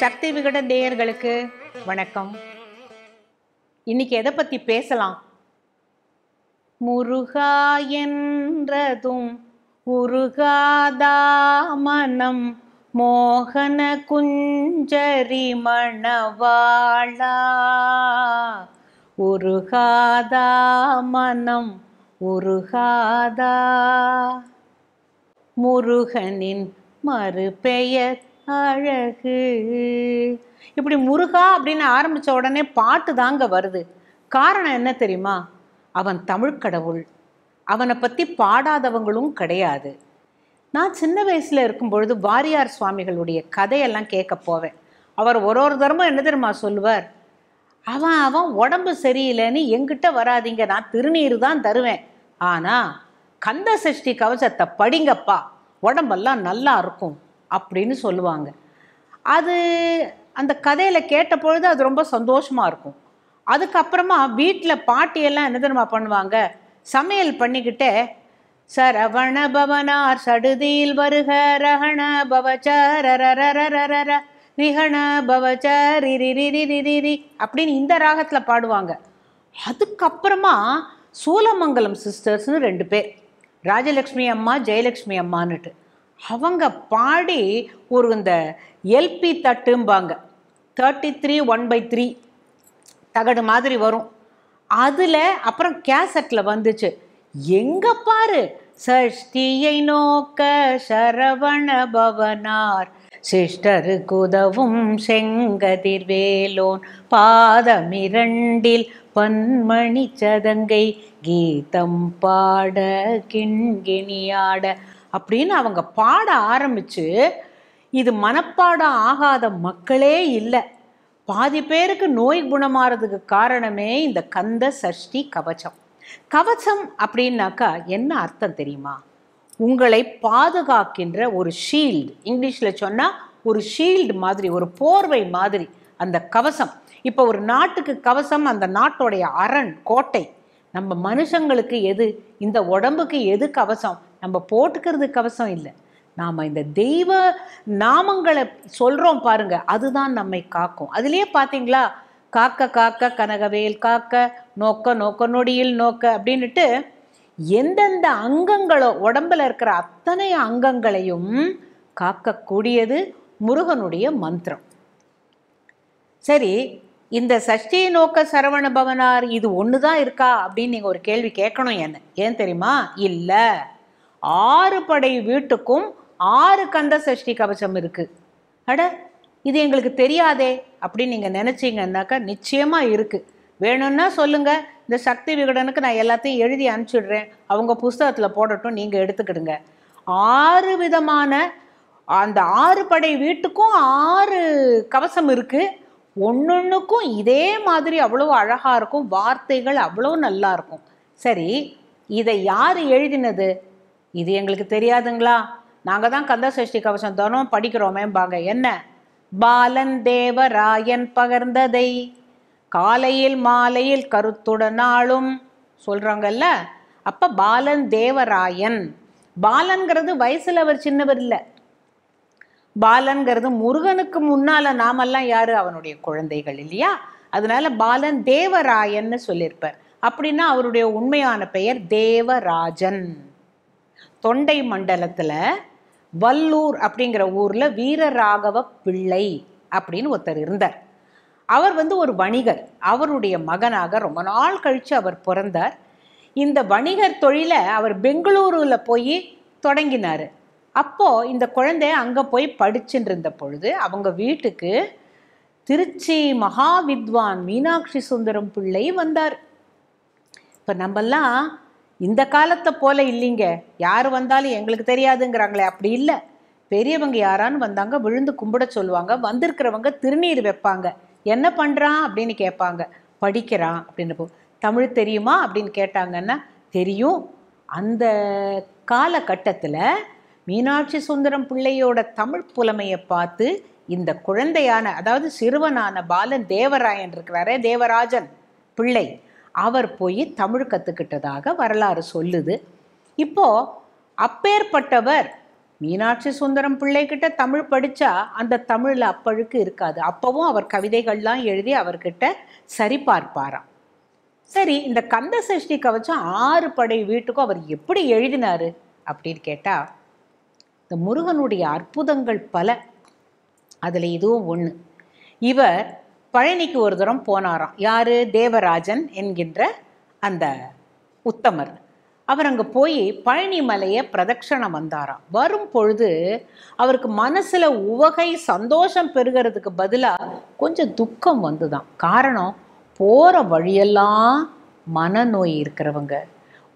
சக்தி விகட நேயர்களுக்கு வணக்கம் இன்னைக்கு எதை பத்தி பேசலாம் முருகா என்றதும் உருகாதாமனம் மோகன குஞ்சரி மணவாளா உருகாதா மனம் உருகாதா முருகனின் மறுபெயர் அழகு இப்படி முருகா அப்படின்னு ஆரம்பித்த உடனே பாட்டு தாங்க வருது காரணம் என்ன தெரியுமா அவன் தமிழ் கடவுள் அவனை பற்றி பாடாதவங்களும் கிடையாது நான் சின்ன வயசில் இருக்கும் பொழுது வாரியார் சுவாமிகளுடைய கதையெல்லாம் கேட்க போவேன் அவர் ஒரு ஒரு தரமும் என்ன தெரியுமா சொல்லுவார் அவன் அவன் உடம்பு சரியில்லைன்னு எங்கிட்ட வராதிங்க நான் திருநீர் தான் தருவேன் ஆனால் கந்த சஷ்டி கவசத்தை படிங்கப்பா உடம்பெல்லாம் நல்லா இருக்கும் அப்படின்னு சொல்லுவாங்க அது அந்த கதையில் கேட்ட பொழுது அது ரொம்ப சந்தோஷமாக இருக்கும் அதுக்கப்புறமா வீட்டில் பாட்டியெல்லாம் என்ன தெரியுமா பண்ணுவாங்க சமையல் பண்ணிக்கிட்டே சரவண பவனார் சடுதியில் வருக ரஹண பவச்சர ரிஹண பவச்ச ரிரிரிரிரிரி அப்படின்னு இந்த ராகத்தில் பாடுவாங்க அதுக்கப்புறமா சூலமங்கலம் சிஸ்டர்ஸ்னு ரெண்டு பேர் ராஜலக்ஷ்மி அம்மா ஜெயலக்ஷ்மி அம்மான்னுட்டு அவங்க பாடி ஒரு இந்த எல்பி தட்டும்பாங்க thirty three one by three தகடு மாதிரி வரும் அதில் அப்புறம் கேசட்டில் வந்துச்சு எங்கே பாரு சஷ்டியை நோக்க சரவண பவனார் சிஷ்டருக்குதவும் செங்கதிர்வேலோன் பாதமிரண்டில் பன்மணி சதங்கை கீதம் பாட கிண்கிணியாட அப்படின்னு அவங்க பாட ஆரம்பித்து இது மனப்பாடம் ஆகாத மக்களே இல்லை பாதி பேருக்கு நோய் குணமாறதுக்கு காரணமே இந்த கந்த சஷ்டி கவச்சம் கவச்சம் அப்படின்னாக்கா என்ன அர்த்தம் தெரியுமா உங்களை பாதுகாக்கின்ற ஒரு ஷீல்டு இங்கிலீஷில் சொன்னால் ஒரு ஷீல்டு மாதிரி ஒரு போர்வை மாதிரி அந்த கவசம் இப்போ ஒரு நாட்டுக்கு கவசம் அந்த நாட்டோடைய அரண் கோட்டை நம்ம மனுஷங்களுக்கு எது இந்த உடம்புக்கு எது கவசம் நம்ம போட்டுக்கிறது கவசம் இல்லை நாம் இந்த தெய்வ நாமங்களை சொல்கிறோம் பாருங்க அதுதான் நம்மை காக்கும் அதுலேயே பார்த்தீங்களா காக்க காக்க கனகவேல் காக்க நோக்க நோக்க நொடியில் நோக்க அப்படின்ட்டு எந்தெந்த அங்கங்களோ உடம்பில் இருக்கிற அத்தனை அங்கங்களையும் காக்கக்கூடியது முருகனுடைய மந்திரம் சரி இந்த சஷ்டியை நோக்க சரவண பவனார் இது ஒன்று தான் இருக்கா அப்படின்னு நீங்கள் ஒரு கேள்வி கேட்கணும் என்ன ஏன் தெரியுமா இல்லை ஆறு படை வீட்டுக்கும் ஆறு கந்த சஷ்டி கவசம் இருக்குது அட இது எங்களுக்கு தெரியாதே அப்படின்னு நீங்கள் நினச்சிங்கன்னாக்கா நிச்சயமாக இருக்குது வேணும்னா சொல்லுங்கள் இந்த சக்தி விகடனுக்கு நான் எல்லாத்தையும் எழுதி அனுப்பிச்சிடுறேன் அவங்க புஸ்தகத்தில் போடட்டும் நீங்கள் எடுத்துக்கிடுங்க ஆறு விதமான அந்த ஆறு படை வீட்டுக்கும் ஆறு கவசம் இருக்குது ஒன்றுக்கும் இதே மாதிரி அவ்வளோ அழகாக இருக்கும் வார்த்தைகள் அவ்வளோ நல்லா இருக்கும் சரி இதை யார் எழுதினது இது எங்களுக்கு தெரியாதுங்களா நாங்கள் தான் கந்தசஷ்டி கவசம் தினம் படிக்கிறோமேம்பாங்க என்ன பாலன் தேவராயன் பகர்ந்ததை காலையில் மாலையில் கருத்துடனாலும் சொல்கிறாங்கல்ல அப்போ பாலன் தேவராயன் பாலன்கிறது வயசில் அவர் சின்னவர் இல்லை பாலன்கிறது முருகனுக்கு முன்னால் நாமெல்லாம் யார் அவனுடைய குழந்தைகள் இல்லையா அதனால் பாலன் தேவராயன்னு சொல்லியிருப்பார் அப்படின்னா அவருடைய உண்மையான பெயர் தேவராஜன் தொண்டை மண்டலத்தில் வல்லூர் அப்படிங்கிற ஊரில் வீரராகவ பிள்ளை அப்படின்னு ஒருத்தர் இருந்தார் அவர் வந்து ஒரு வணிகர் அவருடைய மகனாக ரொம்ப நாள் கழித்து அவர் பிறந்தார் இந்த வணிகர் தொழிலை அவர் பெங்களூருவில் போய் தொடங்கினார் அப்போது இந்த குழந்தை அங்கே போய் படிச்சுட்டு இருந்த பொழுது அவங்க வீட்டுக்கு திருச்சி மகா வித்வான் மீனாட்சி சுந்தரம் பிள்ளை வந்தார் இப்போ நம்மெல்லாம் இந்த காலத்தை போல இல்லைங்க யார் வந்தாலும் எங்களுக்கு தெரியாதுங்கிறாங்களே அப்படி இல்லை பெரியவங்க யாரான்னு வந்தாங்க விழுந்து கும்பிட சொல்லுவாங்க வந்திருக்கிறவங்க திருநீர் வைப்பாங்க என்ன பண்ணுறான் அப்படின்னு கேட்பாங்க படிக்கிறான் போ தமிழ் தெரியுமா அப்படின்னு கேட்டாங்கன்னா தெரியும் அந்த காலகட்டத்தில் மீனாட்சி சுந்தரம் பிள்ளையோட தமிழ் புலமையை பார்த்து இந்த குழந்தையான அதாவது சிறுவனான பாலன் தேவராயன் இருக்கிறாரே தேவராஜன் பிள்ளை அவர் போய் தமிழ் கற்றுக்கிட்டதாக வரலாறு சொல்லுது இப்போது அப்பேற்பட்டவர் மீனாட்சி சுந்தரம் பிள்ளைகிட்ட தமிழ் படித்தா அந்த தமிழில் அப்பழுக்கு இருக்காது அப்போவும் அவர் கவிதைகள்லாம் எழுதி அவர்கிட்ட சரி பார்ப்பாராம் சரி இந்த கந்த சஷ்டி கவச்சம் ஆறு படை வீட்டுக்கும் அவர் எப்படி எழுதினார் அப்படின்னு கேட்டால் இந்த முருகனுடைய அற்புதங்கள் பல அதில் இதுவும் ஒன்று இவர் பழனிக்கு ஒரு தூரம் போனாராம் யார் தேவராஜன் என்கின்ற அந்த உத்தமர் அவர் அங்கே போய் பழனி மலையை பிரதட்சணம் வந்தாராம் வரும் பொழுது அவருக்கு மனசில் உவகை சந்தோஷம் பெறுகிறதுக்கு பதிலாக கொஞ்சம் துக்கம் வந்துதான் காரணம் போகிற வழியெல்லாம் மனநோய் இருக்கிறவங்க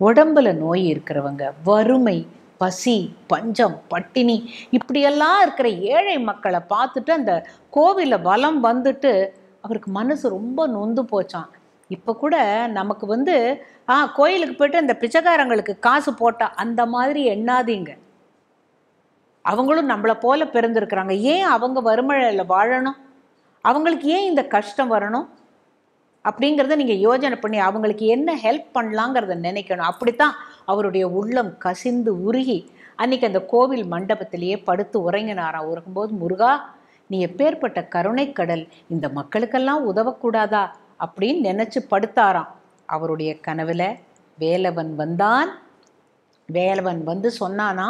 உடம்பில் நோய் இருக்கிறவங்க வறுமை பசி பஞ்சம் பட்டினி இப்படியெல்லாம் இருக்கிற ஏழை மக்களை பார்த்துட்டு அந்த கோவிலில் வலம் வந்துட்டு அவருக்கு மனசு ரொம்ப நொந்து போச்சான் இப்போ கூட நமக்கு வந்து ஆ கோயிலுக்கு போயிட்டு அந்த பிச்சைக்காரங்களுக்கு காசு போட்டால் அந்த மாதிரி எண்ணாதீங்க அவங்களும் நம்மளை போல பிறந்திருக்கிறாங்க ஏன் அவங்க வறுமையில் வாழணும் அவங்களுக்கு ஏன் இந்த கஷ்டம் வரணும் அப்படிங்கிறத நீங்கள் யோஜனை பண்ணி அவங்களுக்கு என்ன ஹெல்ப் பண்ணலாங்கிறத நினைக்கணும் அப்படித்தான் அவருடைய உள்ளம் கசிந்து உருகி அன்றைக்கி அந்த கோவில் மண்டபத்திலேயே படுத்து உறங்கினாராம் உறங்கும்போது முருகா நீ எப்பேற்பட்ட கருணைக்கடல் இந்த மக்களுக்கெல்லாம் உதவக்கூடாதா அப்படின்னு நினச்சி படுத்தாராம் அவருடைய கனவில் வேலவன் வந்தான் வேலவன் வந்து சொன்னானா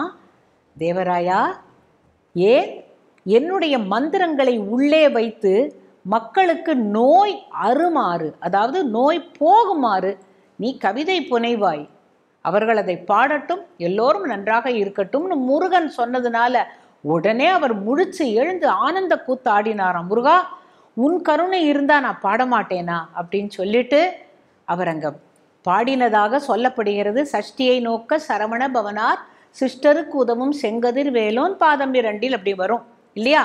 தேவராயா ஏன் என்னுடைய மந்திரங்களை உள்ளே வைத்து மக்களுக்கு நோய் அருமாறு அதாவது நோய் போகுமாறு நீ கவிதை புனைவாய் அவர்கள் அதை பாடட்டும் எல்லோரும் நன்றாக இருக்கட்டும்னு முருகன் சொன்னதுனால உடனே அவர் முழிச்சு எழுந்து ஆனந்த கூத்தாடினாராம் முருகா உன் கருணை இருந்தால் நான் பாடமாட்டேனா அப்படின்னு சொல்லிட்டு அவர் அங்க பாடினதாக சொல்லப்படுகிறது சஷ்டியை நோக்க சரவண பவனார் சிஸ்டருக்கு உதவும் செங்கதிர் வேலோன் பாதம் இரண்டில் அப்படி வரும் இல்லையா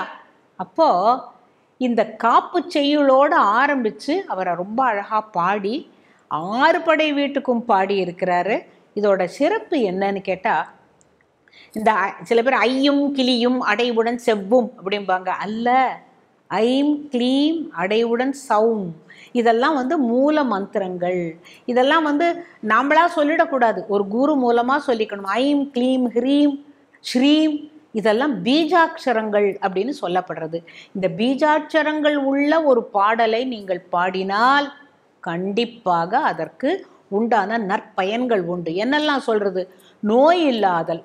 அப்போது இந்த காப்பு செய்யுளோடு ஆரம்பித்து அவரை ரொம்ப அழகாக பாடி ஆறு படை வீட்டுக்கும் பாடி இருக்கிறாரு இதோட சிறப்பு என்னன்னு கேட்டால் இந்த சில பேர் ஐயும் கிளியும் அடைவுடன் செவ்வும் அப்படிம்பாங்க அல்ல ஐம் க்ளீம் அடைவுடன் சவுண்ட் இதெல்லாம் வந்து மூல மந்திரங்கள் இதெல்லாம் வந்து நாம்ளாக சொல்லிடக்கூடாது ஒரு குரு மூலமாக சொல்லிக்கணும் ஐம் க்ளீம் ஹ்ரீம் ஸ்ரீம் இதெல்லாம் பீஜாட்சரங்கள் அப்படின்னு சொல்லப்படுறது இந்த பீஜாட்சரங்கள் உள்ள ஒரு பாடலை நீங்கள் பாடினால் கண்டிப்பாக அதற்கு உண்டான நற்பயன்கள் உண்டு என்னெல்லாம் சொல்கிறது நோய் இல்லாதல்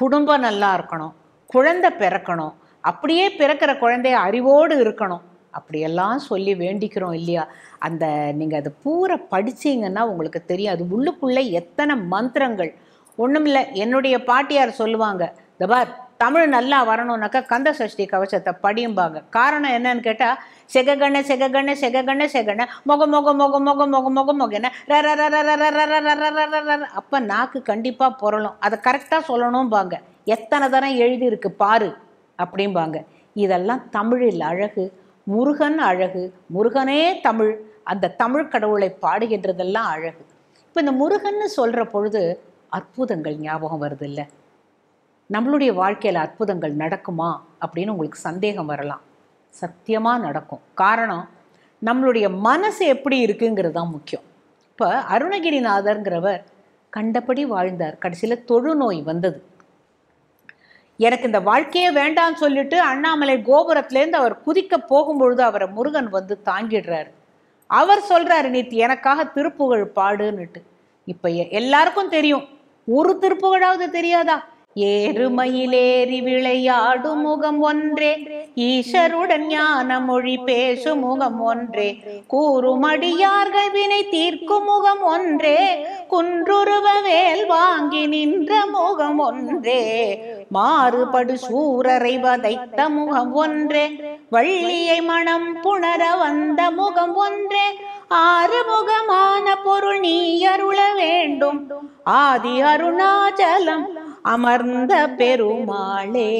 குடும்பம் நல்லா இருக்கணும் குழந்தை பிறக்கணும் அப்படியே பிறக்கிற குழந்தைய அறிவோடு இருக்கணும் அப்படியெல்லாம் சொல்லி வேண்டிக்கிறோம் இல்லையா அந்த நீங்கள் அதை பூரா படிச்சீங்கன்னா உங்களுக்கு தெரியும் அது உள்ளுக்குள்ளே எத்தனை மந்திரங்கள் ஒன்றும் இல்லை என்னுடைய பாட்டியார் சொல்லுவாங்க இந்த பார் தமிழ் நல்லா வரணும்னாக்கா கந்த சஷ்டி கவசத்தை படியும்பாங்க காரணம் என்னன்னு கேட்டால் செககண்ண செககண்ண செககண்ண செகண்ண முக முக முக முக முக முக மொகன அப்போ நாக்கு கண்டிப்பாக புரளும் அதை கரெக்டாக சொல்லணும்பாங்க எத்தனை தரம் எழுதியிருக்கு பாரு அப்படிம்பாங்க இதெல்லாம் தமிழில் அழகு முருகன் அழகு முருகனே தமிழ் அந்த தமிழ் கடவுளை பாடுகின்றதெல்லாம் அழகு இப்போ இந்த முருகன்னு சொல்கிற பொழுது அற்புதங்கள் ஞாபகம் வருது இல்லை நம்மளுடைய வாழ்க்கையில் அற்புதங்கள் நடக்குமா அப்படின்னு உங்களுக்கு சந்தேகம் வரலாம் சத்தியமாக நடக்கும் காரணம் நம்மளுடைய மனசு எப்படி இருக்குங்கிறது தான் முக்கியம் இப்போ அருணகிரிநாதர்ங்கிறவர் கண்டபடி வாழ்ந்தார் கடைசியில் தொழுநோய் வந்தது எனக்கு இந்த வாழ்க்கையே வேண்டாம்னு சொல்லிட்டு அண்ணாமலை கோபுரத்துலேருந்து அவர் குதிக்க போகும்பொழுது அவரை முருகன் வந்து தாங்கிடுறாரு அவர் சொல்கிறாரு நீத்து எனக்காக திருப்புகழ் பாடுன்னுட்டு இப்போ எல்லாருக்கும் தெரியும் ஒரு திருப்புகழாவது தெரியாதா மயிலேறி விளையாடும் முகம் ஒன்றே ஈஸ்வருடன் ஞான மொழி பேசும் முகம் ஒன்றே கூறுமடியார்கள் வினை தீர்க்கும் முகம் ஒன்றே குன்றுருவ வேல் வாங்கி நின்ற முகம் ஒன்றே மாறுபடு சூரரை வதைத்த முகம் ஒன்றே வள்ளியை மனம் புணர வந்த முகம் ஒன்றே ஆறுமுகமான பொருள் நீ அருள வேண்டும் ஆதி அருணாச்சலம் அமர்ந்த பெருமாளே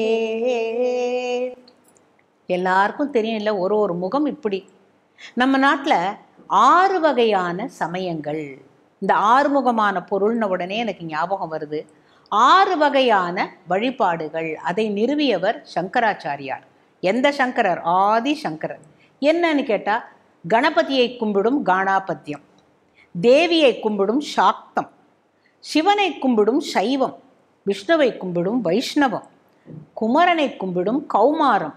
எல்லாருக்கும் தெரியும் இல்லை ஒரு ஒரு முகம் இப்படி நம்ம நாட்டில் ஆறு வகையான சமயங்கள் இந்த ஆறுமுகமான பொருள்ன உடனே எனக்கு ஞாபகம் வருது ஆறு வகையான வழிபாடுகள் அதை நிறுவியவர் சங்கராச்சாரியார் எந்த சங்கரர் ஆதி சங்கரர் என்னன்னு கேட்டால் கணபதியை கும்பிடும் காணாபத்தியம் தேவியை கும்பிடும் சாக்தம் சிவனை கும்பிடும் சைவம் விஷ்ணுவை கும்பிடும் வைஷ்ணவம் குமரனை கும்பிடும் கௌமாரம்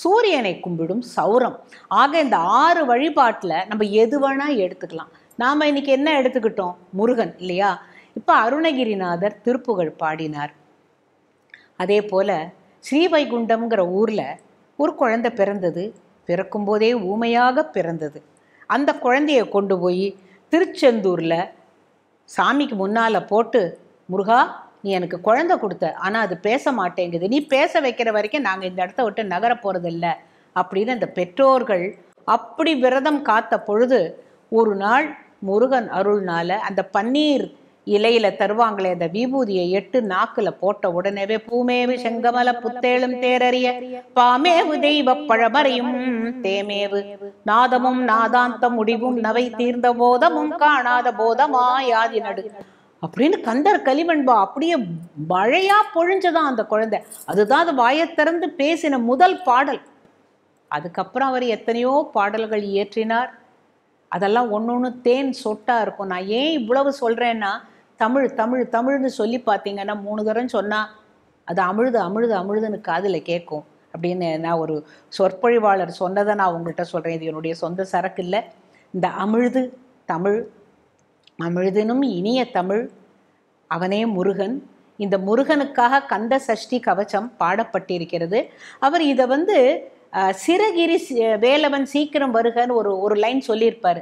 சூரியனை கும்பிடும் சௌரம் ஆக இந்த ஆறு வழிபாட்டில் நம்ம எது வேணால் எடுத்துக்கலாம் நாம் இன்னைக்கு என்ன எடுத்துக்கிட்டோம் முருகன் இல்லையா இப்போ அருணகிரிநாதர் திருப்புகழ் பாடினார் அதே போல் ஸ்ரீவைகுண்டம்ங்கிற ஊரில் ஒரு குழந்தை பிறந்தது பிறக்கும்போதே ஊமையாக பிறந்தது அந்த குழந்தையை கொண்டு போய் திருச்செந்தூரில் சாமிக்கு முன்னால் போட்டு முருகா நீ எனக்கு குழந்தை கொடுத்த ஆனால் அது பேச மாட்டேங்குது நீ பேச வைக்கிற வரைக்கும் நாங்கள் இந்த இடத்த விட்டு நகர போகிறதில்ல அப்படின்னு அந்த பெற்றோர்கள் அப்படி விரதம் காத்த பொழுது ஒரு நாள் முருகன் அருள்னால அந்த பன்னீர் இலையில தருவாங்களே அந்த விபூதியை எட்டு நாக்குல போட்ட உடனேவே பூமேவு செங்கமல புத்தேளும் தேரறிய பாமேவு தெய்வ பழமறையும் தேமேவு நாதமும் நாதாந்தம் முடிவும் நவை தீர்ந்த போதமும் காணாத போதமாயாதி நடு அப்படின்னு கந்தர் கலிவன்பா அப்படியே மழையா பொழிஞ்சதான் அந்த குழந்தை அதுதான் அது வாயை திறந்து பேசின முதல் பாடல் அதுக்கப்புறம் அவர் எத்தனையோ பாடல்கள் இயற்றினார் அதெல்லாம் ஒன்று ஒன்று தேன் சொட்டாக இருக்கும் நான் ஏன் இவ்வளவு சொல்கிறேன்னா தமிழ் தமிழ் தமிழ்னு சொல்லி பார்த்தீங்கன்னா மூணு தரம் சொன்னால் அது அமிழ்து அமிழ்து அமிழ்துன்னு காதில் கேட்கும் அப்படின்னு நான் ஒரு சொற்பொழிவாளர் சொன்னதை நான் உங்கள்கிட்ட சொல்கிறேன் இது என்னுடைய சொந்த சரக்கு இல்லை இந்த அமிழ்து தமிழ் அமிழ்தினும் இனிய தமிழ் அவனே முருகன் இந்த முருகனுக்காக கந்த சஷ்டி கவச்சம் பாடப்பட்டிருக்கிறது அவர் இதை வந்து சிறகிரி வேலவன் சீக்கிரம் வருகன்னு ஒரு ஒரு லைன் சொல்லியிருப்பார்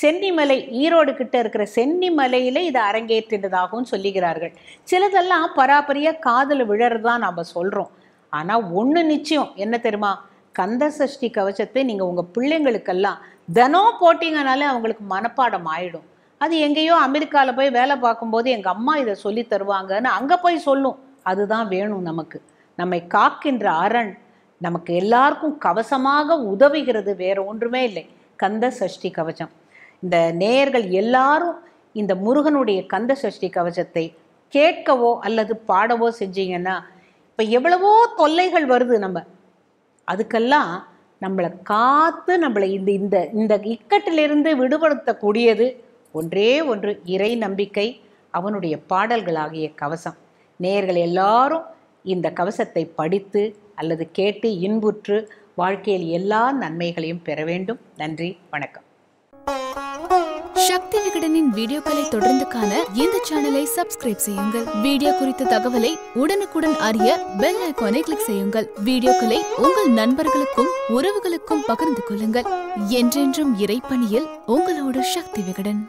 சென்னிமலை ஈரோடு கிட்ட இருக்கிற சென்னிமலையில் இதை அரங்கேற்றினதாகவும் சொல்லுகிறார்கள் சிலதெல்லாம் பராபரியாக காதில் விழறதான் நாம் சொல்கிறோம் ஆனால் ஒன்று நிச்சயம் என்ன தெரியுமா கந்த சஷ்டி கவச்சத்தை நீங்கள் உங்கள் பிள்ளைங்களுக்கெல்லாம் தினம் போட்டிங்கனாலே அவங்களுக்கு மனப்பாடம் ஆயிடும் அது எங்கேயோ அமெரிக்காவில் போய் வேலை பார்க்கும்போது எங்கள் அம்மா இதை சொல்லி தருவாங்கன்னு அங்கே போய் சொல்லும் அதுதான் வேணும் நமக்கு நம்மை காக்கின்ற அரண் நமக்கு எல்லாருக்கும் கவசமாக உதவுகிறது வேற ஒன்றுமே இல்லை கந்த சஷ்டி கவசம் இந்த நேயர்கள் எல்லாரும் இந்த முருகனுடைய கந்த சஷ்டி கவசத்தை கேட்கவோ அல்லது பாடவோ செஞ்சீங்கன்னா இப்போ எவ்வளவோ தொல்லைகள் வருது நம்ம அதுக்கெல்லாம் நம்மளை காத்து நம்மளை இந்த இந்த இந்த இக்கட்டிலிருந்து விடுபடுத்தக்கூடியது ஒன்றே ஒன்று இறை நம்பிக்கை அவனுடைய பாடல்களாகிய கவசம் நேயர்கள் எல்லாரும் இந்த கவசத்தை படித்து அல்லது கேட்டு இன்புற்று வாழ்க்கையில் எல்லா நன்மைகளையும் பெற வேண்டும் நன்றி வணக்கம் சக்தி விகடனின் வீடியோக்களை தொடர்ந்து காண இந்த சேனலை சப்ஸ்கிரைப் செய்யுங்கள் வீடியோ குறித்த தகவலை உடனுக்குடன் அறிய பெல் ஐக்கானை கிளிக் செய்யுங்கள் வீடியோக்களை உங்கள் நண்பர்களுக்கும் உறவுகளுக்கும் பகிர்ந்து கொள்ளுங்கள் என்றென்றும் இறைப்பணியில் உங்களோட சக்தி விகடன்